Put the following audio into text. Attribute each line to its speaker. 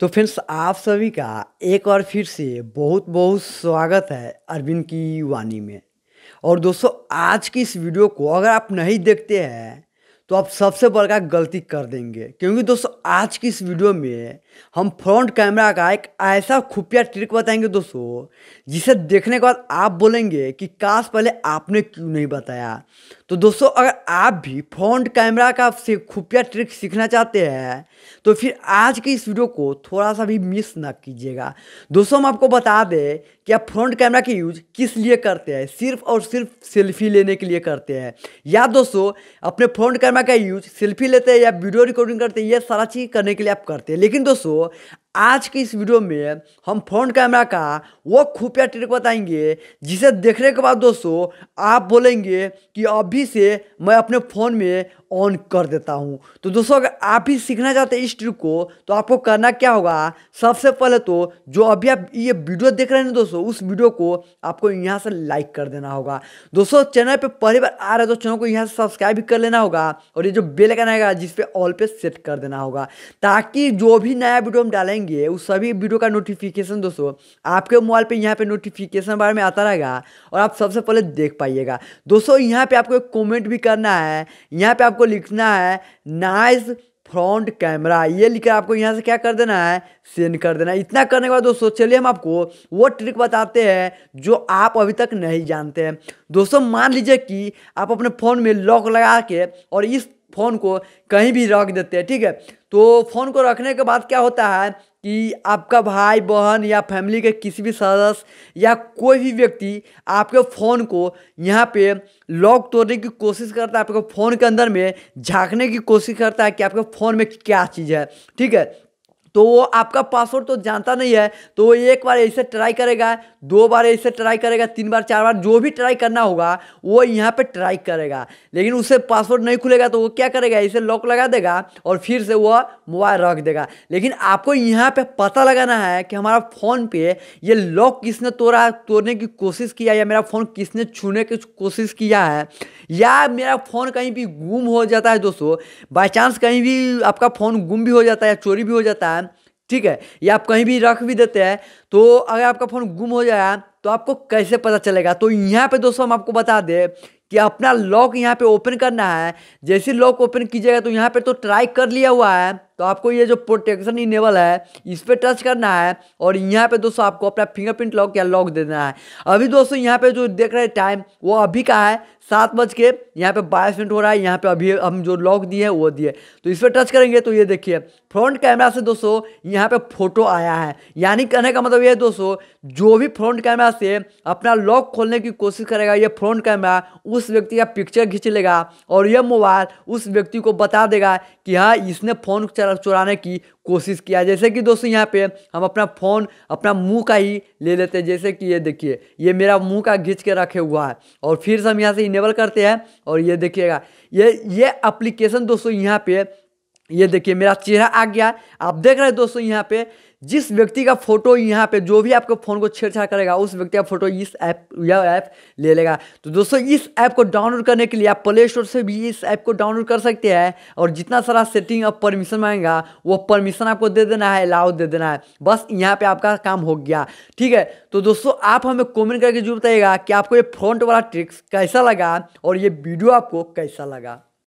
Speaker 1: तो फ्रेंड्स आप सभी का एक और फिर से बहुत बहुत स्वागत है अरविंद की वाणी में और दोस्तों आज की इस वीडियो को अगर आप नहीं देखते हैं तो आप सबसे बड़ा गलती कर देंगे क्योंकि दोस्तों आज की इस वीडियो में हम फ्रंट कैमरा का एक ऐसा खुफिया ट्रिक बताएंगे दोस्तों जिसे देखने के बाद आप बोलेंगे कि काश पहले आपने क्यों नहीं बताया तो दोस्तों अगर आप भी फ्रंट कैमरा का से खुफिया ट्रिक सीखना चाहते हैं तो फिर आज की इस वीडियो को थोड़ा सा भी मिस ना कीजिएगा दोस्तों हम आपको बता दें कि आप फ्रंट कैमरा की यूज किस लिए करते हैं सिर्फ और सिर्फ सेल्फी लेने के लिए करते हैं या दोस्तों अपने फ्रंट कैमरा का यूज सेल्फी लेते हैं या वीडियो रिकॉर्डिंग करते हैं ये सारा चीज़ करने के लिए आप करते हैं लेकिन दोस्तों आज के इस वीडियो में हम फ्रंट कैमरा का वो खुफिया ट्रिक बताएंगे जिसे देखने के बाद दोस्तों आप बोलेंगे कि अभी से मैं अपने फ़ोन में ऑन कर देता हूँ तो दोस्तों अगर आप भी सीखना चाहते हैं इस ट्रिक को तो आपको करना क्या होगा सबसे पहले तो जो अभी आप ये वीडियो देख रहे हैं दोस्तों उस वीडियो को आपको यहाँ से लाइक कर देना होगा दोस्तों चैनल पर पहली बार आ रहे हो तो चैनल को यहाँ से सब्सक्राइब भी कर लेना होगा और ये जो बेल आइकन आएगा जिसपे ऑल पे सेट कर देना होगा ताकि जो भी नया वीडियो हम डालेंगे उस सभी वीडियो का नोटिफिकेशन दोस्तों आपके मोबाइल पर यहाँ पे नोटिफिकेशन बारे में आता रहेगा और आप सबसे पहले देख पाइएगा दोस्तों यहाँ पे आपको एक कमेंट भी करना है यहाँ पे आप आपको लिखना है नाइस फ्रंट कैमरा ये लिखकर आपको यहाँ से क्या कर देना है सेंड कर देना इतना करने के बाद दोस्तों चलिए हम आपको वो ट्रिक बताते हैं जो आप अभी तक नहीं जानते हैं दोस्तों मान लीजिए कि आप अपने फ़ोन में लॉक लगा के और इस फ़ोन को कहीं भी रख देते हैं ठीक है तो फ़ोन को रखने के बाद क्या होता है कि आपका भाई बहन या फैमिली के किसी भी सदस्य या कोई भी व्यक्ति आपके फ़ोन को यहाँ पे लॉक तोड़ने की कोशिश करता है आपके फ़ोन के अंदर में झांकने की कोशिश करता है कि आपके फ़ोन में क्या चीज़ है ठीक है तो वो आपका पासवर्ड तो जानता नहीं है तो वो एक बार ऐसे ट्राई करेगा दो बार ऐसे ट्राई करेगा तीन बार चार बार जो भी ट्राई करना होगा वो यहाँ पे ट्राई करेगा लेकिन उससे पासवर्ड नहीं खुलेगा तो वो क्या करेगा इसे लॉक लगा देगा और फिर से वह मोबाइल रख देगा लेकिन आपको यहाँ पे पता लगाना है कि हमारा फ़ोन पे ये लॉक किसने तोड़ा तोड़ने की कोशिश किया या मेरा फ़ोन किसने छूने की कोशिश किया है या मेरा फ़ोन कहीं भी गुम हो जाता है दोस्तों बाई चांस कहीं भी आपका फ़ोन गुम भी हो जाता है या चोरी भी हो जाता है ठीक है या आप कहीं भी रख भी देते हैं तो अगर आपका फ़ोन गुम हो जाए तो आपको कैसे पता चलेगा तो यहाँ पे दोस्तों हम आपको बता दें कि अपना लॉक यहाँ पे ओपन करना है जैसे लॉक ओपन कीजिएगा तो यहाँ पे तो ट्राई कर लिया हुआ है तो आपको ये जो प्रोटेक्शन इनेबल है इस पर टच करना है और यहाँ पे दोस्तों आपको अपना फिंगरप्रिंट लॉक या लॉक दे देना है अभी दोस्तों यहाँ पे जो देख रहे हैं टाइम वो अभी का है सात बज के यहाँ पे बाईस मिनट हो रहा है यहाँ पे अभी हम जो लॉक दिए हैं वो दिए तो इस पर टच करेंगे तो ये देखिए फ्रंट कैमरा से दोस्तों यहाँ पे फोटो आया है यानी कहने का मतलब ये है दोस्तों जो भी फ्रंट कैमरा से अपना लॉक खोलने की कोशिश करेगा ये फ्रंट कैमरा उस व्यक्ति का पिक्चर खींच लेगा और यह मोबाइल उस व्यक्ति को बता देगा कि हाँ इसने फ़ोन चला तरफ चुराने की कोशिश किया जैसे कि दोस्तों यहाँ पे हम अपना फ़ोन अपना मुंह का ही ले लेते हैं जैसे कि ये देखिए ये मेरा मुंह का घिंच के रखे हुआ है और फिर से हम यहाँ से इनेबल करते हैं और ये देखिएगा ये ये अप्लीकेशन दोस्तों यहाँ पे ये देखिए मेरा चेहरा आ गया आप देख रहे हैं दोस्तों यहाँ पे जिस व्यक्ति का फोटो यहाँ पे जो भी आपको फ़ोन को छेड़छाड़ करेगा उस व्यक्ति का फोटो इस ऐप या ऐप ले लेगा तो दोस्तों इस ऐप को डाउनलोड करने के लिए आप प्ले स्टोर से भी इस ऐप को डाउनलोड कर सकते हैं और जितना सारा सेटिंग और परमिशन मांगेगा वो परमिशन आपको दे देना है अलाउ दे देना है बस यहाँ पे आपका काम हो गया ठीक है तो दोस्तों आप हमें कॉमेंट करके जरूर बताइएगा कि आपको ये फ्रंट वाला ट्रिक्स कैसा लगा और ये वीडियो आपको कैसा लगा